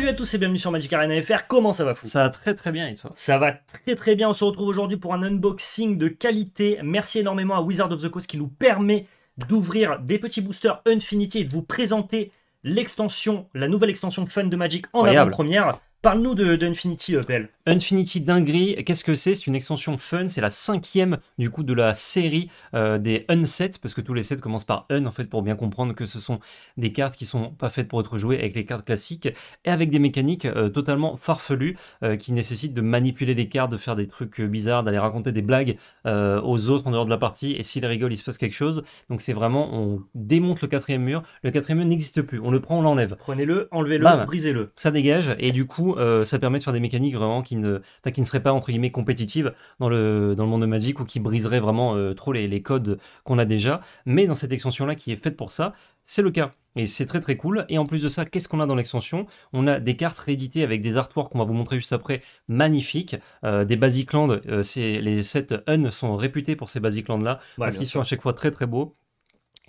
Salut à tous et bienvenue sur Magic Arena FR, comment ça va fou Ça va très très bien et toi Ça va très très bien, on se retrouve aujourd'hui pour un unboxing de qualité. Merci énormément à Wizard of the Coast qui nous permet d'ouvrir des petits boosters Infinity et de vous présenter l'extension, la nouvelle extension fun de Magic en avant-première. Parle-nous de, Opel. Euh, Infinity Dinguerie, qu'est-ce que c'est C'est une extension fun, c'est la cinquième du coup de la série euh, des Unsets, parce que tous les sets commencent par Un en fait pour bien comprendre que ce sont des cartes qui sont pas faites pour être jouées avec les cartes classiques, et avec des mécaniques euh, totalement farfelues qui nécessitent de manipuler les cartes, de faire des trucs bizarres, d'aller raconter des blagues aux autres en dehors de la partie, et s'ils rigolent, il se passe quelque chose. Donc c'est vraiment, on démonte le quatrième mur, le quatrième mur n'existe plus, on le prend, on l'enlève. Prenez-le, enlevez-le, brisez-le. Ça dégage, et du coup, euh, ça permet de faire des mécaniques vraiment qui ne, qui ne seraient pas, entre guillemets, compétitives dans le, dans le monde de Magic ou qui briseraient vraiment euh, trop les, codes qu'on a déjà. Mais dans cette extension-là qui est faite pour ça, c'est le cas. Et c'est très très cool. Et en plus de ça, qu'est-ce qu'on a dans l'extension On a des cartes rééditées avec des artworks qu'on va vous montrer juste après, magnifiques. Euh, des lands, c'est les sets UN sont réputés pour ces basic lands là, parce qu'ils sont à chaque fois très très beaux.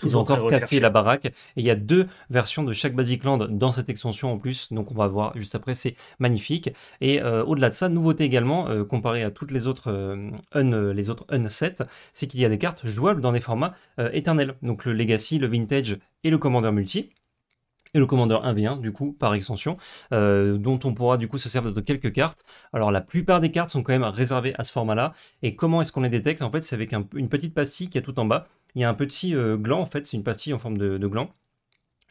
Ils ont encore cassé la baraque. Et il y a deux versions de chaque Basic Land dans cette extension en plus. Donc on va voir juste après, c'est magnifique. Et euh, au-delà de ça, nouveauté également, euh, comparé à toutes les autres euh, les autres Unset, c'est qu'il y a des cartes jouables dans des formats éternels. Donc le Legacy, le Vintage et le Commander Multi et le commandeur 1v1 du coup par extension, euh, dont on pourra du coup se servir de quelques cartes. Alors la plupart des cartes sont quand même réservées à ce format-là, et comment est-ce qu'on les détecte En fait c'est avec une petite pastille qui est tout en bas, il y a un petit euh, gland en fait, c'est une pastille en forme de gland,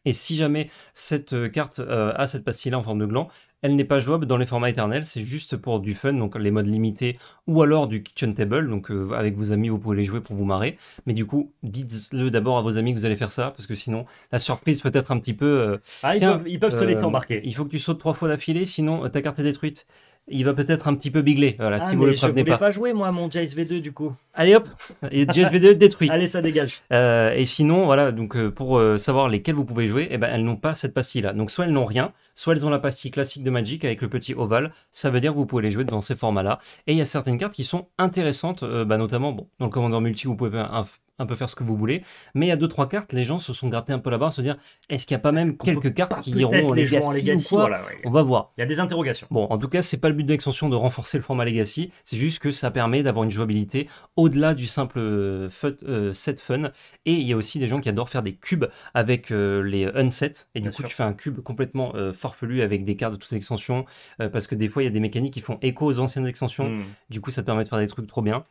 et si jamais cette euh, carte euh, a cette pastille-là en forme de gland, elle n'est pas jouable dans les formats éternels, c'est juste pour du fun, donc les modes limités, ou alors du kitchen table, donc euh, avec vos amis vous pouvez les jouer pour vous marrer. Mais du coup, dites-le d'abord à vos amis que vous allez faire ça, parce que sinon, la surprise peut être un petit peu... ah, ils peuvent, se laisser embarquer. Il faut que tu sautes trois fois d'affilée, sinon ta carte est détruite il va peut-être un petit peu bigler. Voilà, ah, si vous le pas. Je voulais pas jouer, moi, mon JSV2, du coup. Allez hop, et JSV2 détruit. Allez, ça dégage. Euh, et sinon, voilà, donc euh, pour euh, savoir lesquelles vous pouvez jouer, eh ben, elles n'ont pas cette pastille-là. Donc soit elles n'ont rien, soit elles ont la pastille classique de Magic avec le petit ovale. Ça veut dire que vous pouvez les jouer dans ces formats-là. Et il y a certaines cartes qui sont intéressantes, bah, notamment, bon, dans le commandant multi, vous pouvez un, un peu faire ce que vous voulez. Mais il y a deux trois cartes, les gens se sont grattés un peu là-bas, se dire est-ce qu'il y a pas même quelques cartes qui iront en Legacy ou On va voir. Il y a des interrogations. Bon, en tout cas, c'est pas le but de l'extension de renforcer le format Legacy, c'est juste que ça permet d'avoir une jouabilité au-delà du simple euh, euh, set fun. Et il y a aussi des gens qui adorent faire des cubes avec euh, les unsets. Et du coup, tu fais un cube complètement farfelu avec des cartes de toutes extensions, parce que des fois, il y a des mécaniques qui font écho aux anciennes extensions. Hmm. Du coup, ça te permet de faire des trucs trop bien.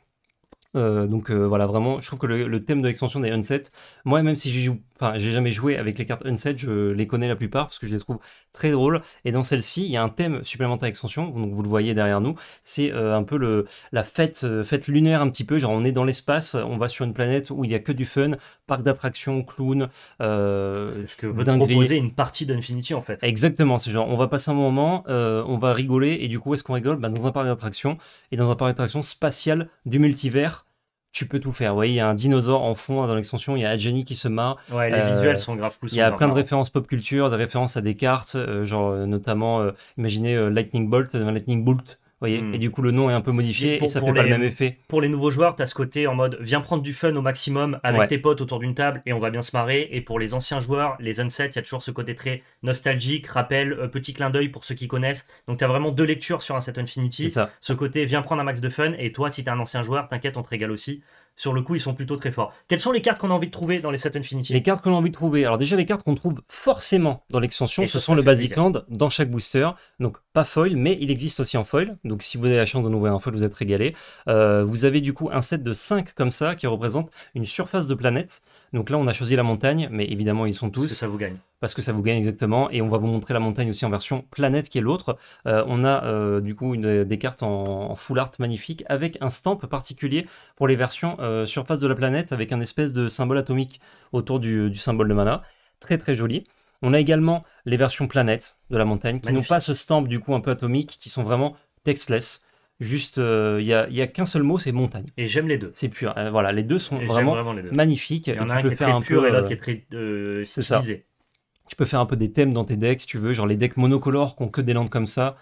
Euh, donc euh, voilà, vraiment, je trouve que le, thème de l'extension des Unset, moi même si j'ai joue, enfin j'ai jamais joué avec les cartes Unset, je les connais la plupart parce que je les trouve très drôles. Et dans celle-ci, il y a un thème supplémentaire à extension, donc vous le voyez derrière nous, c'est euh, un peu le, la fête, fête lunaire un petit peu, genre on est dans l'espace, on va sur une planète où il y a que du fun, parc d'attractions, clowns c'est ce que vous proposez une partie d'Infinity en fait. Exactement, c'est genre on va passer un moment, on va rigoler et du coup est-ce qu'on rigole bah, dans un parc d'attractions et dans un parc d'attractions spatial du multivers tu peux tout faire. Vous voyez, il y a un dinosaure en fond hein, dans l'extension, il y a Adjani qui se marre. Ouais, les euh, visuels sont grave cool. Il y a plein de références pop culture, des références à des cartes, euh, genre euh, notamment, imaginez Lightning Bolt, Lightning Bolt, Hmm. Et du coup, le nom est un peu modifié et, ça fait pas le même effet. Pour les nouveaux joueurs, tu as ce côté en mode viens prendre du fun au maximum avec tes potes autour d'une table et on va bien se marrer. Et pour les anciens joueurs, les unsets, il y a toujours ce côté très nostalgique, rappel, euh, petit clin d'œil pour ceux qui connaissent. Donc tu as vraiment deux lectures sur un set Infinity. Ça. Ce côté viens prendre un max de fun et toi, si tu es un ancien joueur, t'inquiète, on te régale aussi sur le coup, ils sont plutôt très forts. Quelles sont les cartes qu'on a envie de trouver dans les Set Infinity Les cartes qu'on a envie de trouver. Alors déjà, les cartes qu'on trouve forcément dans l'extension, ce sont le Basic Land dans chaque booster. Donc pas foil, mais il existe aussi en foil. Donc si vous avez la chance d'en ouvrir en foil, vous êtes régalé. Euh, vous avez du coup un set de 5 comme ça qui représente une surface de planète. Donc là, on a choisi la montagne, mais évidemment, ils sont tous. Parce que ça vous gagne. Parce que ça vous gagne exactement. Et on va vous montrer la montagne aussi en version planète, qui est l'autre. Euh, on a euh, du coup des cartes en, full art magnifique, avec un stamp particulier pour les versions euh, surface de la planète, avec un espèce de symbole atomique autour du, symbole de mana. Très très joli. On a également les versions planète de la montagne, qui n'ont pas ce stamp du coup un peu atomique, qui sont vraiment textless. Juste, euh, il n'y a, y a qu'un seul mot, c'est montagne. Et j'aime les deux. C'est pur. Euh, voilà, les deux sont vraiment, magnifiques. Il y en a un qui est très pur et l'autre euh, qui est très euh, stylisé. Tu peux faire un peu des thèmes dans tes decks si tu veux, genre les decks monocolores qui ont que des landes comme ça.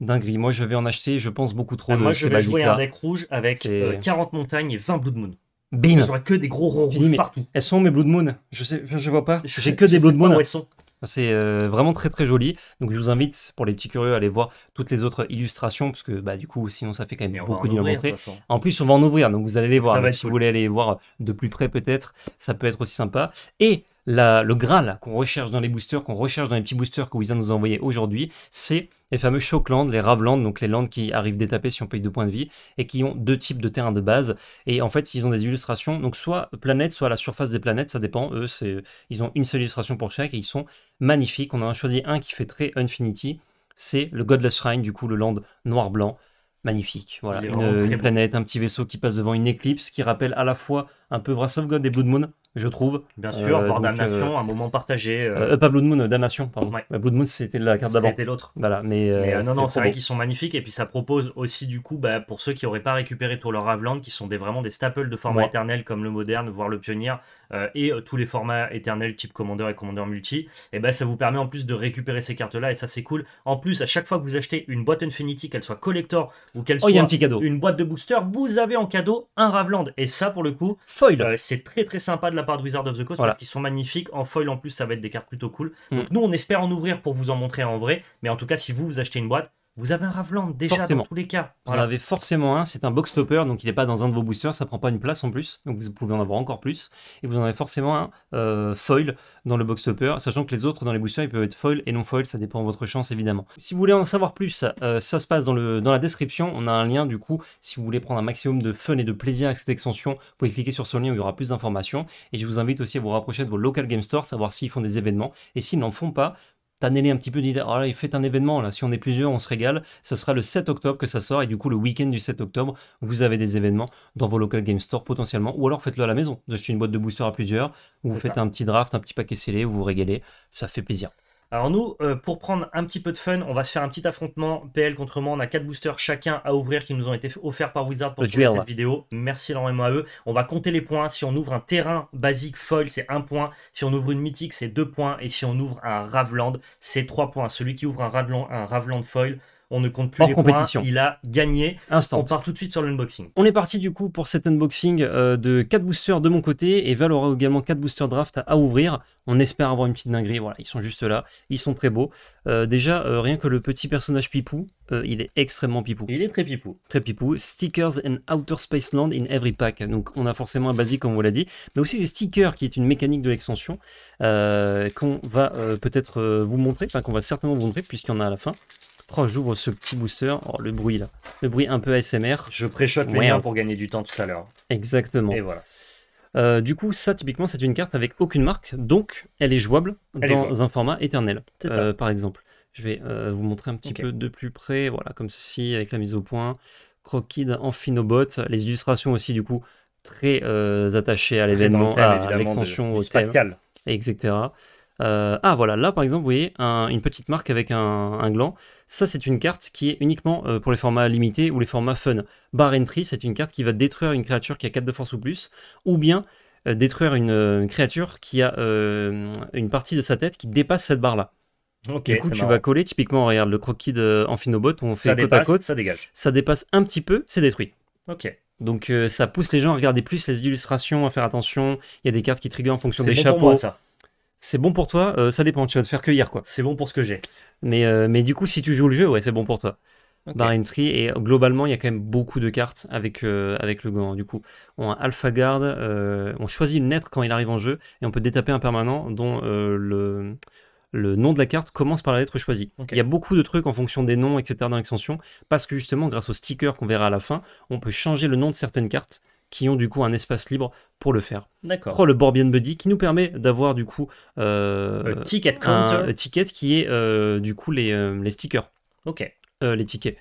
Dinguerie. Moi, je vais en acheter, je pense beaucoup trop ah, Moi, je vais jouer un deck rouge avec 40 montagnes et 20 Blood Moon. Bin. J'aurai que des gros ronds rouges partout. Elles sont mes Blood Moon. Je sais, je vois pas. J'ai que des Blood Moon. sont. C'est euh, vraiment très très joli. Donc je vous invite, pour les petits curieux, à aller voir toutes les autres illustrations, parce que bah, du coup, sinon ça fait quand même beaucoup de montrer. En plus, on va en ouvrir, donc vous allez les voir. Si vous voulez aller voir de plus près peut-être, ça peut être aussi sympa. Et le Graal qu'on recherche dans les boosters, qu'on recherche dans les petits boosters que Wizard nous a envoyés aujourd'hui, c'est les fameux Shockland, les Ravlands, donc les landes qui arrivent détapées si on paye deux points de vie, et qui ont deux types de terrains de base. Et en fait, ils ont des illustrations, donc soit planète, soit la surface des planètes, ça dépend. Eux, ils ont une seule illustration pour chaque, et ils sont magnifiques. On a choisi un qui fait très Infinity, c'est le Godless Shrine, du coup le land noir-blanc. Magnifique, voilà. Une, planète, un petit vaisseau qui passe devant une éclipse qui rappelle à la fois un peu Wrath of God et Blood Moon, je trouve. Bien sûr, euh, voir Damnation, euh, un moment partagé. Euh... euh pas Blood Moon, Damnation, pardon. Blood Moon, c'était la carte d'avant. C'était l'autre. Voilà, mais. non, non, c'est vrai qu'ils sont magnifiques. Et puis ça propose aussi, du coup, bah, pour ceux qui n'auraient pas récupéré tout leur Avland, qui sont des, vraiment des staples de format éternel comme le moderne, voire le pionnier, euh, et euh, tous les formats éternels type Commander et Commander Multi, et eh ben ça vous permet en plus de récupérer ces cartes-là et ça c'est cool. En plus, à chaque fois que vous achetez une boîte Infinity, qu'elle soit collector ou qu'elle oh, soit un petit cadeau. une boîte de booster, vous avez en cadeau un Ravland. Et ça pour le coup, foil. Euh, c'est très très sympa de la part de Wizard of the Coast parce qu'ils sont magnifiques. En foil en plus, ça va être des cartes plutôt cool. Hmm. Donc nous, on espère en ouvrir pour vous en montrer en vrai. Mais en tout cas, si vous, vous achetez une boîte, vous avez un Ravland déjà dans tous les cas. Vous en avez forcément un, c'est un box stopper, donc il n'est pas dans un de vos boosters, ça prend pas une place en plus, donc vous pouvez en avoir encore plus. Et vous en avez forcément un euh, foil dans le box stopper, sachant que les autres dans les boosters, ils peuvent être foil et non foil, ça dépend de votre chance évidemment. Si vous voulez en savoir plus, euh, ça se passe dans, le, dans la description, on a un lien du coup, si vous voulez prendre un maximum de fun et de plaisir avec cette extension, vous pouvez cliquer sur ce lien où il y aura plus d'informations. Et je vous invite aussi à vous rapprocher de vos local game stores, savoir s'ils font des événements, et s'ils n'en font pas, tannez-les un petit peu, dites, alors oh il fait un événement, là, si on est plusieurs, on se régale. Ce sera le 7 octobre que ça sort, et du coup, le week-end du 7 octobre, vous avez des événements dans vos local game store potentiellement, ou alors faites-le à la maison. Vous achetez une boîte de booster à plusieurs, ou vous faites un petit draft, un petit paquet scellé, vous vous régalez, ça fait plaisir. Alors nous, euh, pour prendre un petit peu de fun, on va se faire un petit affrontement PL contre moi. On a quatre boosters chacun à ouvrir qui nous ont été offerts par Wizard pour cette vidéo. Merci énormément à eux. On va compter les points. Si on ouvre un terrain basique foil, c'est un point. Si on ouvre une mythique, c'est deux points. Et si on ouvre un Ravland, c'est trois points. Celui qui ouvre un Raveland un Ravland foil on ne compte plus les compétition. points. Il a gagné. Instant. On part tout de suite sur l'unboxing. On est parti du coup pour cet unboxing euh, de 4 boosters de mon côté et Val aura également 4 boosters draft à, ouvrir. On espère avoir une petite dinguerie. Voilà, ils sont juste là. Ils sont très beaux. Euh, déjà, euh, rien que le petit personnage Pipou, il est extrêmement Pipou. Il est très Pipou. Très Pipou. Stickers and Outer Space Land in every pack. Donc, on a forcément un basique, comme on vous l'a dit, mais aussi des stickers qui est une mécanique de l'extension qu'on va peut-être vous montrer, enfin, qu'on va certainement vous montrer puisqu'il y en a à la fin. Oh, j'ouvre ce petit booster. Oh, le bruit là. Le bruit un peu ASMR. Je préchote les liens pour gagner du temps tout à l'heure. Exactement. Et voilà. Euh, du coup, ça, typiquement, c'est une carte avec aucune marque, donc elle est jouable dans un format éternel, euh, par exemple. Je vais euh, vous montrer un petit peu de plus près, voilà, comme ceci, avec la mise au point. Croquide en Finobot, les illustrations aussi, du coup, très attachées à l'événement, à l'extension au thème, etc. Euh, ah voilà, là par exemple, vous voyez une petite marque avec un, gland. Ça c'est une carte qui est uniquement euh, pour les formats limités ou les formats fun. Bar Entry, c'est une carte qui va détruire une créature qui a 4 de force ou plus, ou bien euh, détruire une, créature qui a une partie de sa tête qui dépasse cette barre-là. Okay, du coup, tu vas coller typiquement, regarde le croquis finobot, on fait ça côte à côte. Ça dégage. Ça dépasse un petit peu, c'est détruit. Ok. Donc ça pousse les gens à regarder plus les illustrations, à faire attention. Il y a des cartes qui trigger en fonction des chapeaux. ça c'est bon pour toi, euh, ça dépend, tu vas te faire cueillir quoi, c'est bon pour ce que j'ai. Mais, euh, mais du coup, si tu joues le jeu, ouais, c'est bon pour toi. Okay. et euh, globalement, il y a quand même beaucoup de cartes avec, avec le gant. Du coup, on a Alpha Guard, on choisit une lettre quand il arrive en jeu, et on peut détaper un permanent dont le, le nom de la carte commence par la lettre choisie. Il y a beaucoup de trucs en fonction des noms, etc. dans l'extension, parce que justement, grâce au sticker qu'on verra à la fin, on peut changer le nom de certaines cartes qui ont du coup un espace libre pour le faire. D'accord. Pro le Borbian Buddy qui nous permet d'avoir du coup euh, ticket ticket qui est euh, du coup les, euh, les stickers. Ok. les tickets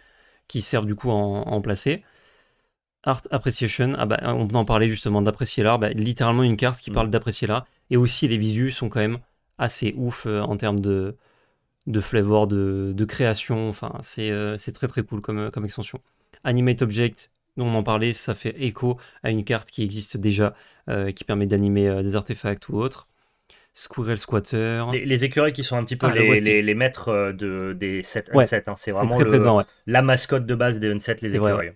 qui servent du coup à en, en, placer. Art Appreciation, ah bah, on en parler justement d'apprécier l'art, bah, littéralement une carte qui mm. parle d'apprécier l'art. Et aussi les visus sont quand même assez ouf en termes de, de flavor, de, de création. Enfin, c'est très très cool comme, comme extension. Animate Object, on en parlait, ça fait écho à une carte qui existe déjà, euh, qui permet d'animer euh, des artefacts ou autres. Squirrel Squatter. Les, les, écureuils qui sont un petit peu ah, les, maîtres euh, de, des 7 hein, c'est vraiment la mascotte de base des 27 les écureuils.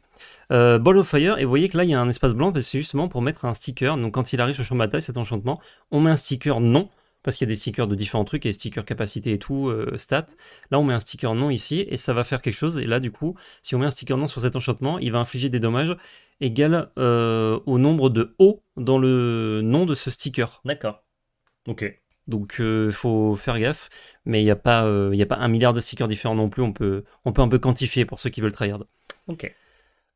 Ball of Fire, et vous voyez que là il y a un espace blanc parce que c'est justement pour mettre un sticker. Donc quand il arrive sur champ de bataille, cet enchantement, on met un sticker non parce qu'il y a des stickers de différents trucs, et stickers capacité et tout, euh, stats. Là, on met un sticker nom ici, et ça va faire quelque chose. Et là, du coup, si on met un sticker nom sur cet enchantement, il va infliger des dommages égal euh, au nombre de O dans le nom de ce sticker. D'accord. Ok. Donc, il euh, faut faire gaffe, mais il n'y a, pas, a pas un milliard de stickers différents non plus. On peut, on peut un peu quantifier pour ceux qui veulent tryhard. Ok.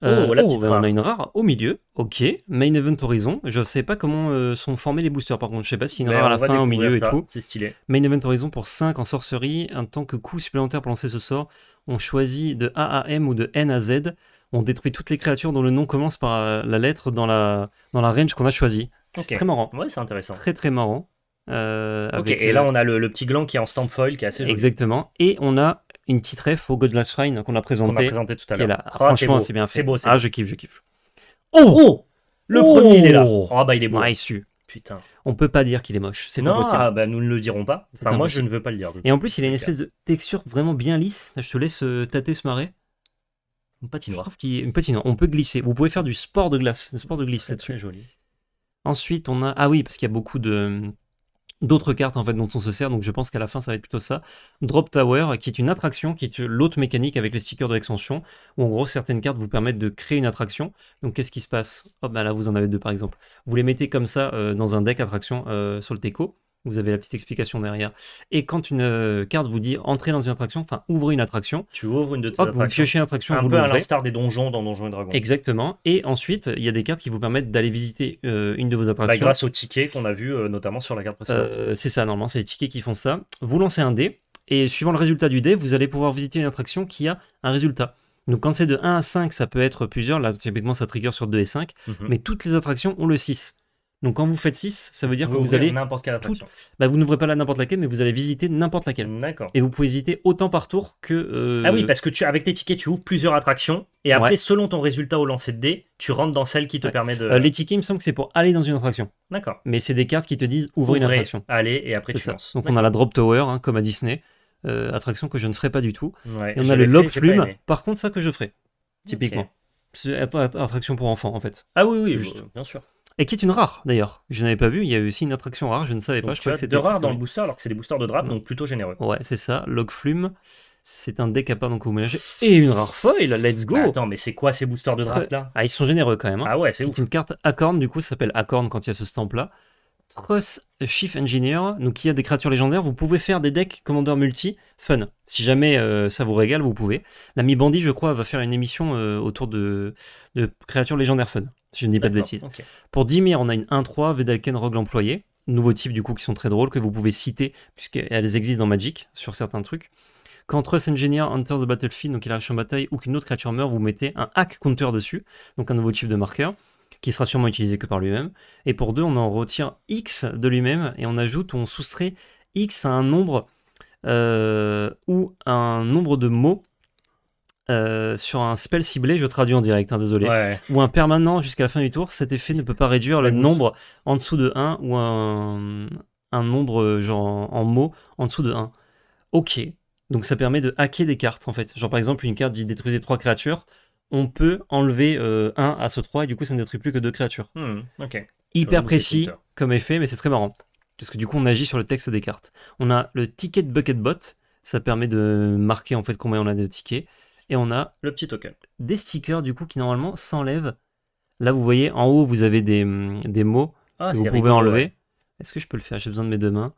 Oh, euh, oh, on a une rare au milieu, ok. Main Event Horizon, je sais pas comment euh, sont formés les boosters par contre, je sais pas s'il y a une rare à la fin, au milieu et tout. C'est stylé. Main Event Horizon pour 5 en sorcerie, un tant que coup supplémentaire pour lancer ce sort, on choisit de A à M ou de N à Z, on détruit toutes les créatures dont le nom commence par euh, la lettre dans la, dans la range qu'on a choisi. C'est très marrant. Ouais, c'est intéressant. Très très marrant. ok, et là on a le, le, petit gland qui est en stamp foil qui est assez joli. Exactement, et on a une petite ref au Godless Shrine qu'on a présenté. Qu'on a présenté tout à l'heure. Ah, franchement, c'est bien fait. C'est beau, c'est Ah, je kiffe, je kiffe. Oh, oh Le premier, il est là. Oh ah, bah, il est beau. Ah, il Putain. On peut pas dire qu'il est moche. C'est non, ah, bah, nous ne le dirons pas. Enfin, moi, je ne veux pas le dire. Et en plus, il a une espèce de texture vraiment bien lisse. Je te laisse euh, tâter ce marais. Une patinoire. Je une patinoire. On peut glisser. Vous pouvez faire du sport de glace, du sport de glisse là-dessus. joli. Ensuite, on a. Ah oui, parce qu'il y a beaucoup de d'autres cartes en fait dont on se sert, donc je pense qu'à la fin ça va être plutôt ça. Drop Tower, qui est une attraction, qui est l'autre mécanique avec les stickers de l'extension, où en gros certaines cartes vous permettent de créer une attraction. Donc qu'est-ce qui se passe bah là vous en avez deux par exemple. Vous les mettez comme ça euh, dans un deck attraction euh, sur le Teco, vous avez la petite explication derrière. Et quand une euh, carte vous dit entrer dans une attraction, enfin ouvrez une attraction. Tu ouvres une de tes attractions. Vous piochez une attraction, un peu à l'instar des donjons dans Donjons et Dragons. Exactement. Et ensuite, il y a des cartes qui vous permettent d'aller visiter euh, une de vos bah, attractions. grâce aux tickets qu'on a vu euh, notamment sur la carte précédente. c'est ça, normalement, c'est les tickets qui font ça. Vous lancez un dé et suivant le résultat du dé, vous allez pouvoir visiter une attraction qui a un résultat. Donc quand c'est de 1 à 5, ça peut être plusieurs. Là, typiquement, ça trigger sur 2 et 5. Mhm. Mais toutes les attractions ont le 6. Donc quand vous faites 6, ça veut dire que vous allez... n'importe quelle attraction. Bah, vous n'ouvrez pas là n'importe laquelle, mais vous allez visiter n'importe laquelle. D'accord. Et vous pouvez visiter autant par tour que... Euh, ah oui, parce que tu, avec tes tickets, tu ouvres plusieurs attractions, et après, selon ton résultat au lancer de dés, tu rentres dans celle qui te permet de... Euh, les tickets, il me semble que c'est pour aller dans une attraction. D'accord. Mais c'est des cartes qui te disent ouvre une attraction. Allez, et après tu ça. Donc on a la Drop Tower, hein, comme à Disney, euh, attraction que je ne ferai pas du tout. et on a le log Flume, par contre ça que je ferai, typiquement. attraction pour enfants, en fait. Ah oui, oui, juste. bien sûr. Et qui est une rare d'ailleurs. Je n'avais pas vu, il y a eu aussi une attraction rare, je ne savais pas. Je crois que c'était rare dans le booster alors que c'est des boosters de draft, donc plutôt généreux. Ouais, c'est ça. Log Flume, c'est un deck à part donc au ménager. Et une rare foil, let's go bah, Attends, mais c'est quoi ces boosters de draft là Ah, ils sont généreux quand même. Hein. Ah ouais, c'est ouf. C'est une carte Acorn, du coup, ça s'appelle Acorn quand il y a ce stamp là. Cross Chief Engineer, donc il y a des créatures légendaires, vous pouvez faire des decks commandeur multi, fun. Si jamais euh, ça vous régale, vous pouvez. L'ami Bandit, je crois, va faire une émission euh, autour de, de créatures légendaires fun je ne dis pas de bêtises. Pour Pour Dimir, on a une 1-3, Vedalken, Rogue l'employé. Nouveau type du coup qui sont très drôles, que vous pouvez citer, puisqu'elles existent dans Magic sur certains trucs. Quand Trust Engineer enters the battlefield, donc il arrive sur bataille, ou qu'une autre créature meurt, vous mettez un hack counter dessus, donc un nouveau type de marqueur, qui sera sûrement utilisé que par lui-même. Et pour deux, on en retire X de lui-même, et on ajoute, ou on soustrait X à un nombre euh, ou un nombre de mots euh, sur un spell ciblé, je traduis en direct, hein, désolé, ou un permanent jusqu'à la fin du tour, cet effet ne peut pas réduire le nombre en dessous de 1 ou un, nombre euh, genre en, mots en dessous de 1. Ok, donc ça permet de hacker des cartes en fait. Genre par exemple, une carte dit détruisez 3 créatures, on peut enlever 1 euh, à ce 3 et du coup ça ne détruit plus que 2 créatures. Hmm, ok Hyper précis comme effet, mais c'est très marrant. Parce que du coup on agit sur le texte des cartes. On a le ticket bucket bot, ça permet de marquer en fait combien on a de tickets et on a le petit token. Des stickers du coup qui normalement s'enlèvent. Là vous voyez en haut vous avez des, mm, mots ah, que vous pouvez enlever. Est-ce que je peux le faire J'ai besoin de mes deux mains.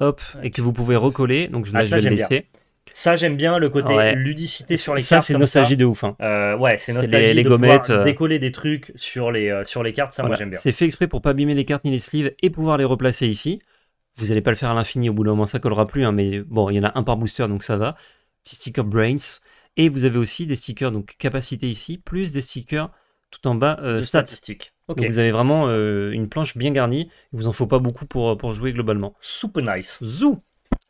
Hop, ah, et que vous pouvez recoller. Donc je ah, vais le laisser. Ça, j'aime bien le côté ludicité sur les cartes. Ça, c'est nostalgie de ouf. Hein. Euh, ouais, c'est nostalgie les, de gommettes, euh. décoller des trucs sur les, euh, sur les cartes. Ça, moi, j'aime bien. C'est fait exprès pour pas abîmer les cartes ni les sleeves et pouvoir les replacer ici. Vous n'allez pas le faire à l'infini, au bout d'un moment, ça collera plus. Hein, mais bon, il y en a un par booster, donc ça va sticker Brains. Et vous avez aussi des stickers donc capacité ici, plus des stickers tout en bas euh, Statistiques. Donc vous avez vraiment euh, une planche bien garnie. Il vous en faut pas beaucoup pour, euh, pour jouer globalement. Super nice. Zou.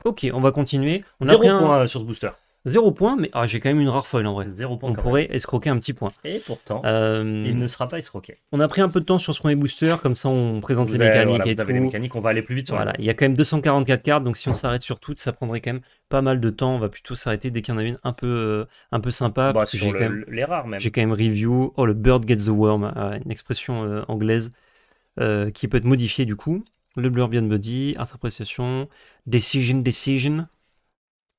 Ok, on va continuer. On Zéro a un point sur ce booster. 0 point, mais ah, j'ai quand même une rare foil en vrai. 0 on pourrait escroquer un petit point. Et pourtant, euh, il ne sera pas escroqué. On a pris un peu de temps sur ce premier booster, comme ça on présente les mécaniques. et on va aller plus vite. Sur voilà, il y a quand même 244 cartes, donc si on s'arrête sur toutes, ça prendrait quand même pas mal de temps. On va plutôt s'arrêter dès qu'il y en a une un peu, euh, un peu sympa. Bah, j'ai quand même, les rares même. J'ai quand même review. Oh, le bird gets the worm, euh, une expression anglaise qui peut être modifiée du coup. Le Blur Bien Body, Interprétation, Decision, Decision,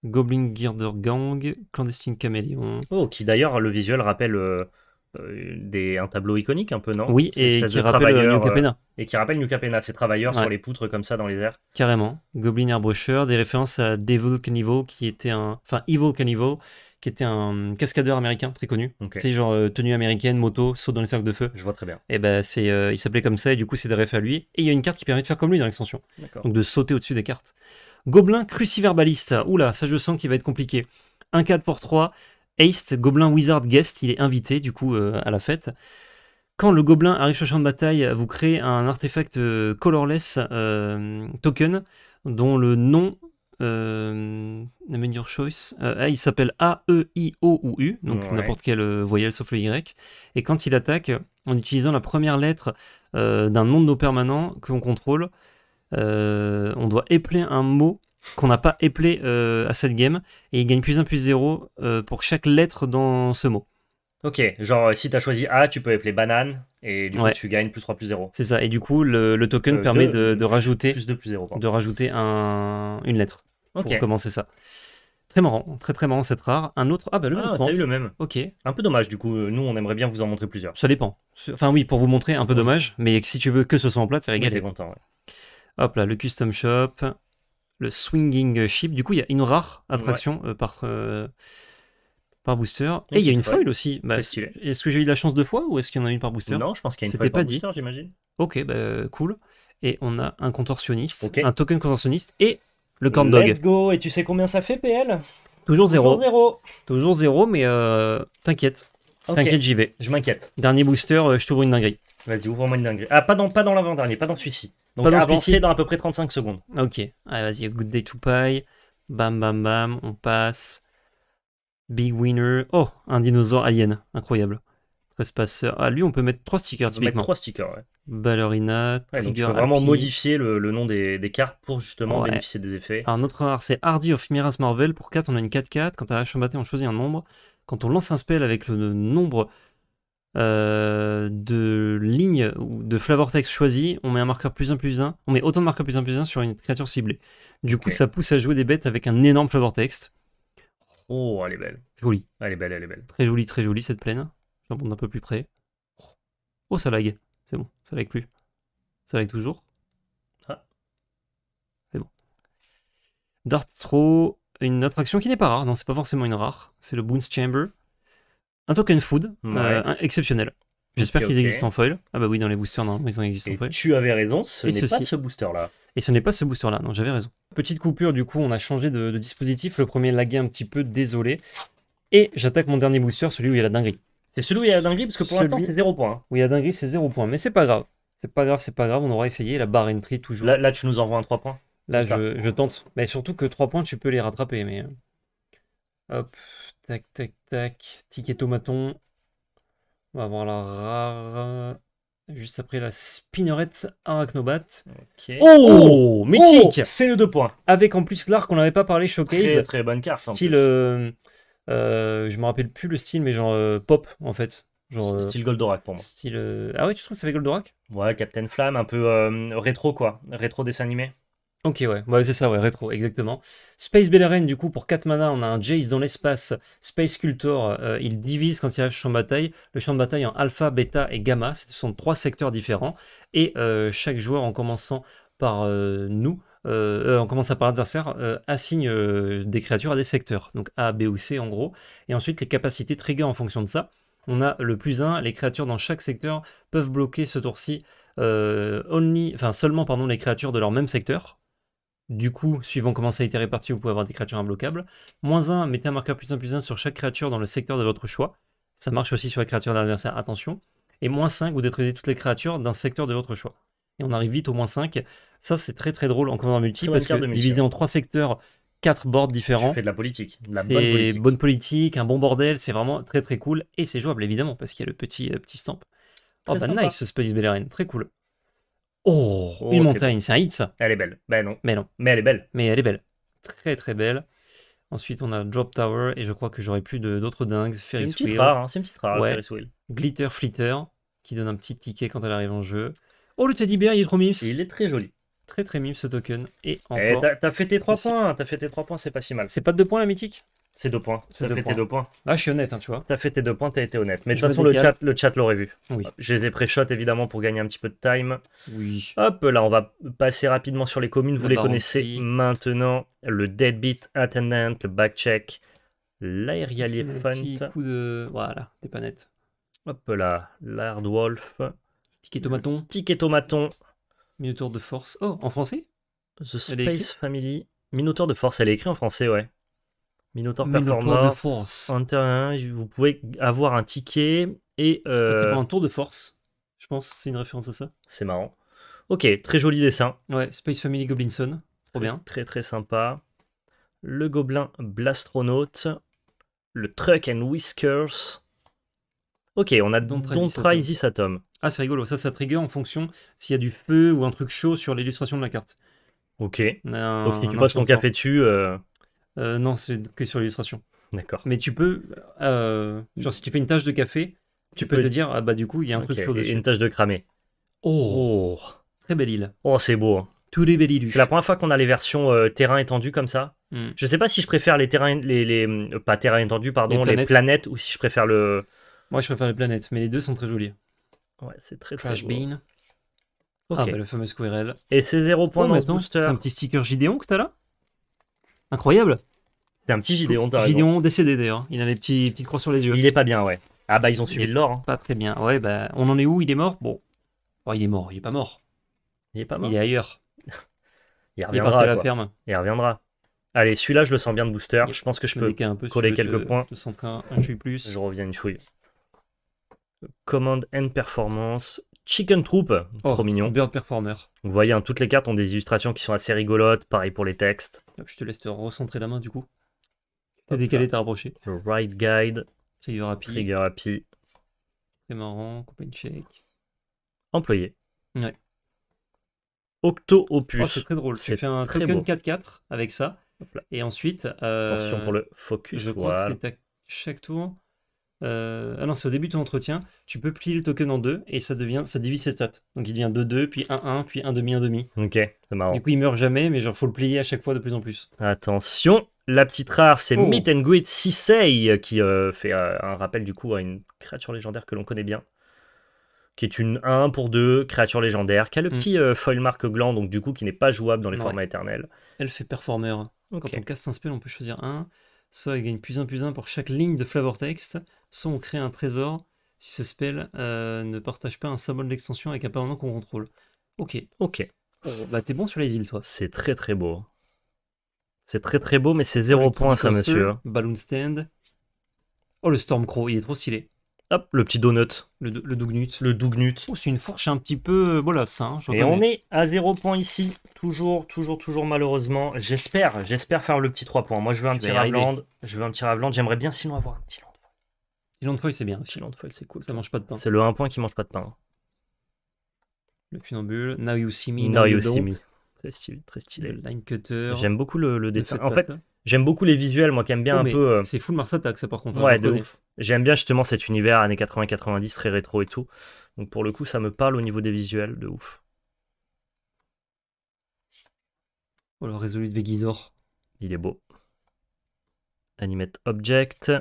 Goblin Girder Gang, Clandestine Caméléon. Oh, qui d'ailleurs, le visuel rappelle euh, euh, des, un tableau iconique un peu, non Oui, et qui rappelle euh, New Capena. et qui rappelle New Capena, ces travailleurs sur les poutres comme ça dans les airs. Carrément. Goblin Airbrusher, des références à Devil Canivo qui était un. Enfin, Evil Cannibal, qui était un cascadeur américain très connu. C'est genre euh, tenue américaine, moto, saute dans les cercles de feu. Je vois très bien. Et ben c'est, euh, il s'appelait comme ça et du coup c'est des refs à lui. Et il y a une carte qui permet de faire comme lui dans l'extension. Donc de sauter au-dessus des cartes. Gobelin cruciverbaliste. Oula, ça je sens qu'il va être compliqué. 1 4 pour 3. Haste, Gobelin Wizard Guest, il est invité du coup euh, à la fête. Quand le gobelin arrive sur le champ de bataille, vous créez un artefact colorless token dont le nom euh, Your Choice. Euh, ah, il s'appelle A, E, I, O ou U, donc n'importe quelle euh, voyelle sauf le Y. Et quand il attaque, en utilisant la première lettre euh, d'un nom de nos permanents que l'on contrôle, on doit épeler un mot qu'on n'a pas éplé à cette game, et il gagne plus 1 plus 0 pour chaque lettre dans ce mot. Ok, genre si tu as choisi A, tu peux appeler banane et du coup tu gagnes plus 3 plus 0. C'est ça, et du coup le, token permet de, rajouter, plus 0, de rajouter un, une lettre okay. pour commencer ça. Très marrant, très très marrant cette rare. Un autre, ah bah le ah, même. T'as eu le même. Ok. Un peu dommage du coup. Euh, nous, on aimerait bien vous en montrer plusieurs. Ça dépend. Enfin oui, pour vous montrer, un peu dommage, mais si tu veux que ce soit en plat, c'est régalé. content. Hop là, le custom shop, le swinging ship. Du coup, il y a une rare attraction euh, par euh, par booster. Et, il y a une foil aussi. Bah, est-ce que j'ai eu la chance deux fois ou est-ce qu'il y en a une par booster Non, je pense qu'il y a une par booster, j'imagine. Ok, bah, cool. Et on a un contorsionniste, un token contorsionniste et le corn dog. Let's go. Et tu sais combien ça fait, PL Toujours zéro. Toujours zéro. Toujours zéro, mais euh, t'inquiète. T'inquiète, j'y vais. Je m'inquiète. Dernier booster, euh, je t'ouvre une dinguerie. Vas-y, ouvre-moi une dinguerie. Ah, pas dans, pas dans l'avant-dernier, pas dans celui-ci. Donc pas dans dans à peu près 35 secondes. Ok. Allez, vas-y, good day to pie. Bam, bam, bam. On passe. Big winner. Oh, un dinosaure alien. Incroyable passeur euh, Ah, lui, on peut mettre trois stickers, on trois stickers, ouais. Ballerina, tu vraiment modifier le, nom des, cartes pour justement bénéficier des effets. Alors, notre art, c'est Hardy of Miras Marvel. Pour 4, on a une 4-4. Quand à a on choisit un nombre. Quand on lance un spell avec le nombre euh, de lignes ou de Flavortex choisi, on met un marqueur plus 1 plus 1. On met autant de marqueurs plus 1 plus 1 sur une créature ciblée. Du coup, ça pousse à jouer des bêtes avec un énorme Text Oh, elle est belle. jolie. Elle est belle, elle est belle. Très jolie très jolie cette plaine on un peu plus près. Oh, ça lag. C'est bon, ça lag plus. Ça lag toujours. Ah. C'est bon. dartro une attraction qui n'est pas rare. Non, c'est pas forcément une rare. C'est le Boons Chamber. Un token food, euh, exceptionnel. J'espère qu'ils existent en foil. Ah bah oui, dans les boosters, non, ils en existent en foil. Tu avais raison, ce n'est pas ce booster-là. Et ce n'est pas ce booster-là, non, j'avais raison. Petite coupure, du coup, on a changé de, dispositif. Le premier lagué un petit peu, désolé. Et j'attaque mon dernier booster, celui où il y a la dinguerie. C'est celui où il y a la dinguerie, parce que pour l'instant, c'est 0 points. Oui, la dinguerie, c'est 0 points. Mais c'est pas grave. C'est pas grave, c'est pas grave. On aura essayé la barre entry toujours. Là, tu nous envoies un 3 points. Là, je, tente. Mais surtout que 3 points, tu peux les rattraper. Mais. Euh, hop. Tac, tac, tac. Ticket tomaton. On va avoir la rare. Juste après la spinnerette arachnobat. Oh, oh, Mythique C'est le 2 points. Avec en plus l'arc, on n'avait pas parlé showcase. Très, très bonne carte. Style. En plus. Euh, euh, je me rappelle plus le style, mais genre euh, pop en fait. Genre, euh, style Goldorak pour moi. Style, ah ouais, tu trouves que ça fait Goldorak Ouais, Captain Flame un peu rétro quoi, rétro dessin animé. Ok, ouais, ouais c'est ça, ouais, rétro, exactement. Space Beleren, du coup, pour 4 mana, on a un Jace dans l'espace. Space Cultor, il divise quand il arrive sur le champ de bataille. Le champ de bataille en alpha, bêta et gamma, ce sont trois secteurs différents. Et chaque joueur, en commençant par nous, euh, euh, on commence par adversaire, euh, assigne des créatures à des secteurs, donc A, B ou C en gros, et ensuite les capacités trigger en fonction de ça. On a le plus 1, les créatures dans chaque secteur peuvent bloquer ce tour-ci seulement pardon, les créatures de leur même secteur. Du coup, suivant comment ça a été réparti, vous pouvez avoir des créatures imbloquables. Moins 1, mettez un marqueur plus 1 plus 1 sur chaque créature dans le secteur de votre choix. Ça marche aussi sur les créatures l'adversaire, attention. Et moins 5, vous détruisez toutes les créatures d'un secteur de votre choix. Et on arrive vite au moins 5. Ça, c'est très très drôle en commandant multi parce que divisé en trois secteurs, quatre boards différents. Tu fais de la politique, de la bonne politique. bonne politique, un bon bordel, c'est vraiment très très cool et c'est jouable évidemment parce qu'il y a le petit euh, petit stamp. oh bah nice ce Space Bellerin, très cool. Oh, oh une montagne, c'est un hit ça. Elle est belle. Ben non. Mais non. Mais elle est belle. Mais elle est belle. Très très belle. Ensuite, on a Drop Tower et je crois que j'aurais plus d'autres dingues. Ferris Wheel. Hein, c'est une petite rare, Ferris Wheel. Glitter Flitter qui donne un petit ticket quand elle arrive en jeu. Oh, le teddy bear, il est trop Il est très joli. Très très mime ce token. Et eh, encore. T'as fait tes trois points, hein. t'as fait tes trois points, c'est pas si mal. C'est pas de 2 points la mythique C'est 2 points. C'est fait points. Ah, je suis honnête, hein, tu vois. T'as fait tes 2 points, t'as été honnête. Mais de toute façon, le chat, le chat l'aurait vu. Oui. Je les ai pré-shot évidemment pour gagner un petit peu de time. Oui. Hop, là, on va passer rapidement sur les communes. Vous les connaissez maintenant. Le Deadbeat Attendant, le Backcheck, Un Petit coup de. Voilà, t'es pas net. Hop là, l'Hard Wolf. Ticket Tomaton. Ticket Tomaton. Minotaur de force. Oh, en français The Space Family. Minotaur de force, elle est écrite en français, ouais. Minotaur, Minotaur de force. vous pouvez avoir un ticket et. Euh, ah, c'est pas un tour de force. Je pense c'est une référence à ça. C'est marrant. Ok, très joli dessin. Ouais, Space Family Goblinson. Trop bien. Très très sympa. Le gobelin Blastronaut. Le Truck and Whiskers. Ok, on a Don't, Don't Try Atom. Ah, c'est rigolo. Ça, ça trigger en fonction s'il y a du feu ou un truc chaud sur l'illustration de la carte. Ok. Euh, donc, si tu passes ton café dessus. Euh, euh, non, c'est que sur l'illustration. D'accord. Mais tu peux. genre, si tu fais une tache de café, tu, peux, te dire ah bah, du coup, il y a un truc chaud dessus. une tache de cramé. Oh Très belle île. Oh, c'est beau. Hein. Tous les belles C'est la première fois qu'on a les versions terrain étendu comme ça. Je hmm. Je sais pas si je préfère les terrains. Les, pas terrain étendu, pardon, les planètes ou si je préfère le. Moi, je préfère les planètes, mais les deux sont très jolis. Ouais, c'est très très Bean. Ah, bah, le fameux Squirrel. Et c'est 0 points le booster. C'est un petit sticker Gideon que t'as là Incroyable C'est un petit Gideon, t'as Gideon décédé d'ailleurs. Il a des petits, petites croix sur les yeux. Il est pas bien, ouais. Ah bah, ils ont suivi de l'or. Hein. Pas très bien. Ouais, bah, on en est où Il est mort Bon. Oh, il est mort, il est pas mort. Il est pas mort. Il est ailleurs. il reviendra. à la ferme. Il reviendra. Allez, celui-là, je le sens bien de booster. Je pense que je peux coller quelques points. plus. Je reviens une chouille. Command and Performance, Chicken Troop, oh, trop mignon. Bird Performer. Vous voyez, hein, toutes les cartes ont des illustrations qui sont assez rigolotes, pareil pour les textes. Ah, je te laisse te recentrer la main du coup. T'as décalé, t'as rapproché. Ride Guide. Trigger Happy. Trigger Happy. C'est marrant, Company Check. Employé. Ouais. Octo Opus. Oh, c'est très drôle. J'ai fait un token 4-4 avec ça. Et ensuite. Euh, Attention pour le focus. Je crois que chaque tour. Euh, ah non, c'est au début de ton entretien. Tu peux plier le token en deux et ça devient, ça divise ses stats. Donc il devient 2-2, puis 1-1, puis 1-demi, 1-demi. Ok, c'est marrant. Du coup, il meurt jamais, mais genre, faut le plier à chaque fois de plus en plus. Attention, la petite rare, c'est oh. Meet and Greet Sisei euh, qui euh, fait euh, un rappel du coup à une créature légendaire que l'on connaît bien. Qui est une 1 pour 2 créature légendaire, qui a le mm. petit foil marque gland, donc du coup qui n'est pas jouable dans les formats éternels. Elle fait performer. Hein. Quand on casse un spell, on peut choisir 1 Ça, elle gagne plus 1 plus 1 pour chaque ligne de flavor text soit on crée un trésor si ce spell euh, ne partage pas un symbole d'extension avec un qu'on contrôle. Ok. Ok. Bah t'es bon sur les îles toi. C'est très très beau. Hein. C'est très très beau, mais c'est zéro point ça, monsieur. Hein. Balloon stand. Oh, le Stormcrow, il est trop stylé. Hop, le petit donut. Le, dougnut. Le dougnut. Oh, c'est une fourche un petit peu euh, Voilà ça. Et on est à zéro point ici. Toujours, toujours, toujours malheureusement. J'espère, j'espère faire le petit 3 points. Moi, je veux un petit Ravland. Je veux un petit Ravland. J'aimerais bien sinon avoir un petit de c'est bien. de c'est cool. Ça mange pas de pain. C'est le 1 point qui mange pas de pain. Le punambule, Now you see me. Now, you, Très stylé. Très stylé. Le line cutter. J'aime beaucoup le, dessin. En fait, j'aime beaucoup les visuels, moi qui aime bien oh, un peu. Euh, c'est full Mars Attack, ça par contre. Hein, ouais, de ouf. J'aime bien justement cet univers années 80-90, très rétro et tout. Donc pour le coup, ça me parle au niveau des visuels, de ouf. Oh, le résolu de Il est beau. Animate Object.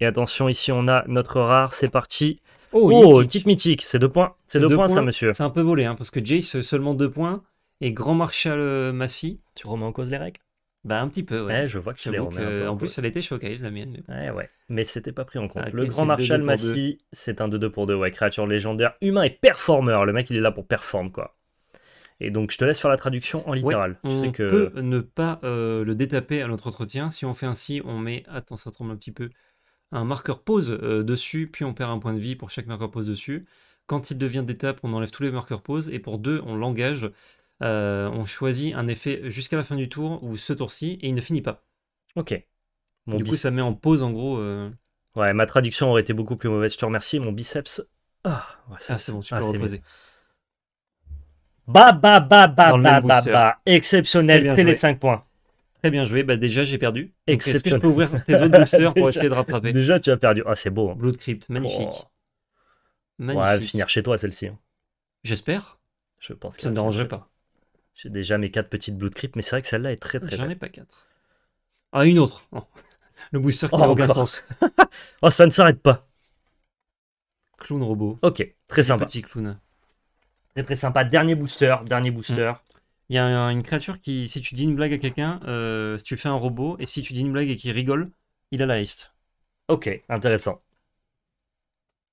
Et attention, ici on a notre rare, c'est parti. Oh, oh petite mythique, c'est deux points. C'est deux, points, ça, monsieur. C'est un peu volé, hein, parce que Jace, euh, seulement deux points. Et Grand Marshal euh, Massy. Tu remets en cause les règles Bah, un petit peu, ouais. Eh, je vois que tu les remets. en, plus, elle était choquée, la mienne. Mais... Ouais, eh, ouais. Mais c'était pas pris en compte. Ah, le Grand Marshal Massy, c'est un 2-2 pour 2, ouais. Créature légendaire, humain et performeur. Le mec, il est là pour performer, quoi. Et donc, je te laisse faire la traduction en littéral. on peut ne pas euh, le détaper à notre entretien. Si on fait ainsi, on met. Attends, ça tremble un petit peu un marqueur pause euh, dessus, puis on perd un point de vie pour chaque marqueur pose dessus. Quand il devient d'étape, on enlève tous les marqueurs pause, et pour deux, on l'engage. Euh, on choisit un effet jusqu'à la fin du tour ou ce tour-ci, et il ne finit pas. Ok. du coup, ça met en pause en gros. Euh, ouais, ma traduction aurait été beaucoup plus mauvaise. Je te remercie, mon biceps. Ah, ça, ah, c'est bon, tu ah, peux reposer. Bah, bah, bah, bah, bah, bah, bah, exceptionnel, les 5 points. Très bien joué. Bah déjà, j'ai perdu. Est-ce que je peux ouvrir tes autres boosters pour essayer de rattraper Déjà, tu as perdu. Ah, c'est beau. Bloodcrypt, hein. Blood Crypt, magnifique. Oh. magnifique. finir chez toi celle-ci. Hein. J'espère. Je pense. Ça me dérangerait pas. J'ai déjà mes quatre petites Blood Crypt, mais c'est vrai que celle-là est très très. J'en ai pas quatre. Ah, une autre. Oh. Le booster qui n'a oh, aucun sens. oh, ça ne s'arrête pas. Clown robot. Ok, très sympa. clown. Très très sympa. Dernier booster, dernier booster. Hmm. Il y a une créature qui, si tu dis une blague à quelqu'un, euh, si tu fais un robot, et si tu dis une blague et qu'il rigole, il a la haste. Ok, intéressant.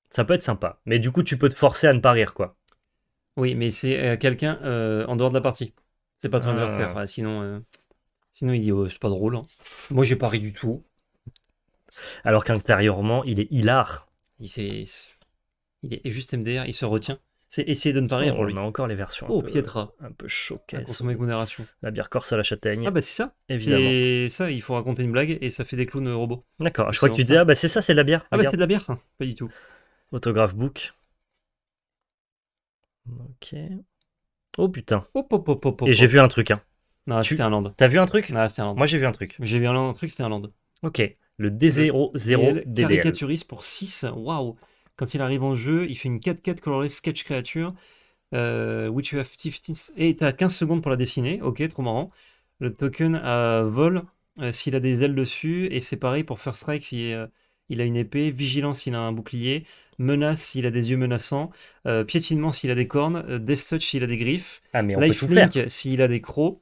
Ça peut être sympa. Mais du coup, tu peux te forcer à ne pas rire, quoi. Oui, mais c'est euh, quelqu'un euh, en dehors de la partie. C'est pas ton adversaire. Ah. sinon, sinon, il dit oh, c'est pas drôle. Hein. Moi, j'ai pas ri du tout. Alors qu'intérieurement, il est hilar. Il, il est juste MDR, il se retient. C'est essayer de ne pas rire lui. On a encore les versions. Oh, Pietra. Un peu choquées. Consommer avec modération. La bière corse à la châtaigne. Ah, bah c'est ça. Évidemment. Et ça, il faut raconter une blague et ça fait des clowns euh, robots. D'accord. Je crois que tu disais, ah, bah c'est ça, c'est de la bière. Ah, bah c'est de la bière. Pas du tout. Autographe book. Ok. Oh putain. Oh, et j'ai vu un truc. Hein. Non, un land. T'as vu un truc Non, c'était un land. Moi, j'ai vu un truc. J'ai vu un, un truc, c'était un land. Ok. Le D00DDL. Caricaturiste pour 6. Waouh. Quand il arrive en jeu, il fait une 4-4 colorée sketch créature, euh, which have 15... Et t'as 15 secondes pour la dessiner, ok, trop marrant. Le token a vol, euh, s'il a des ailes dessus, et c'est pareil pour First Strike, s'il euh, a une épée, Vigilance s'il a un bouclier, Menace s'il a des yeux menaçants, Piétinement s'il a des cornes, Death Touch s'il a des griffes, ah, mais s'il a des crocs,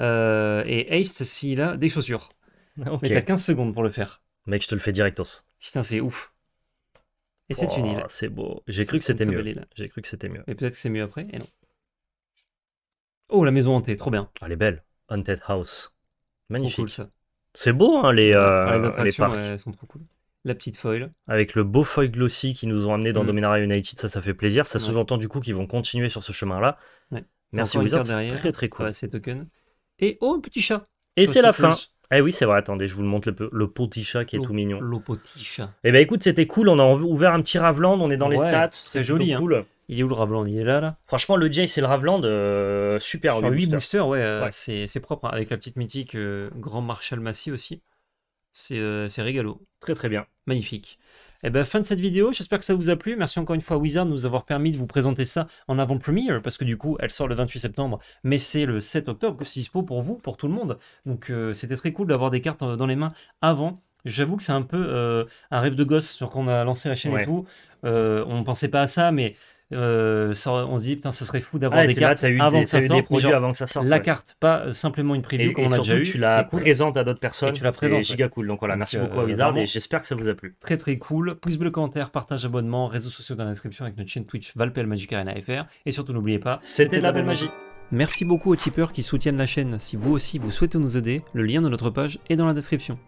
et Haste s'il a des chaussures. Okay. t'as 15 secondes pour le faire. Mec, je te le fais directos. Putain, c'est ouf. Et c'est une île. Oh, c'est beau. J'ai cru que c'était mieux. J'ai cru que c'était mieux. et peut-être que c'est mieux après, et non. Oh, la maison hantée, trop bien. Elle est belle. Haunted House. Magnifique. C'est beau, hein, euh, ah, les, les, parcs. sont trop cool. La petite foil. Avec le beau foil glossy qui nous ont amené dans mm. Dominaria United, ça, ça fait plaisir. Ça se sous-entend du coup qu'ils vont continuer sur ce chemin-là. Merci Wizard, c'est très très cool. c'est Et oh, petit chat. Et c'est la fin. Eh oui, c'est vrai, attendez, je vous le montre, le, le chat qui est tout mignon. Le petit chat. Eh ben écoute, c'était cool, on a ouvert un petit raveland on est dans les stats, c'est joli. Hein. Cool. Il est où le raveland Il est là, là Franchement, le Jay, c'est le raveland euh, super. Sur 8 booster, euh, ouais, c'est propre, hein, avec la petite mythique euh, Grand Marshal Massy aussi. C'est c'est Très très bien. Magnifique. Et eh ben, fin de cette vidéo, j'espère que ça vous a plu. Merci encore une fois à Wizard de nous avoir permis de vous présenter ça en avant-première, parce que du coup, elle sort le 28 septembre, mais c'est le 7 octobre que c'est dispo pour vous, pour tout le monde. Donc euh, c'était très cool d'avoir des cartes euh, dans les mains avant. J'avoue que c'est un peu euh, un rêve de gosse sur qu'on a lancé la chaîne et tout. on ne pensait pas à ça, mais euh, on se dit, putain, ce serait fou d'avoir des cartes avant, que ça sorte, La carte, pas euh, simplement une preview qu'on a déjà eu. Tu la présentes à d'autres personnes. tu la présentes. C'est giga cool. Donc voilà, merci euh, beaucoup à Wizard et j'espère que ça vous a plu. Très très cool. Pouce bleu, commentaire, partage, abonnement, réseaux sociaux dans la description avec notre chaîne Twitch Valpel Magic Arena FR. Et surtout, n'oubliez pas, c'était de la belle magie. Merci beaucoup aux tipeurs qui soutiennent la chaîne. Si vous aussi vous souhaitez nous aider, le lien de notre page est dans la description.